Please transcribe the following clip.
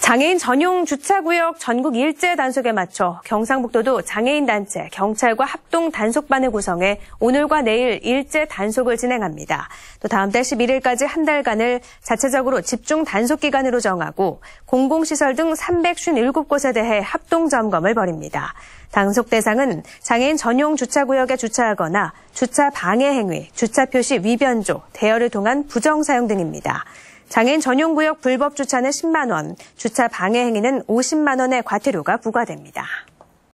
장애인 전용 주차구역 전국 일제 단속에 맞춰 경상북도도 장애인 단체, 경찰과 합동 단속반을 구성해 오늘과 내일 일제 단속을 진행합니다. 또 다음 달 11일까지 한 달간을 자체적으로 집중 단속 기간으로 정하고 공공시설 등 357곳에 대해 합동 점검을 벌입니다. 단속 대상은 장애인 전용 주차구역에 주차하거나 주차 방해 행위, 주차 표시 위변조, 대여를 통한 부정 사용 등입니다. 장애인 전용 구역 불법 주차는 10만 원, 주차 방해 행위는 50만 원의 과태료가 부과됩니다.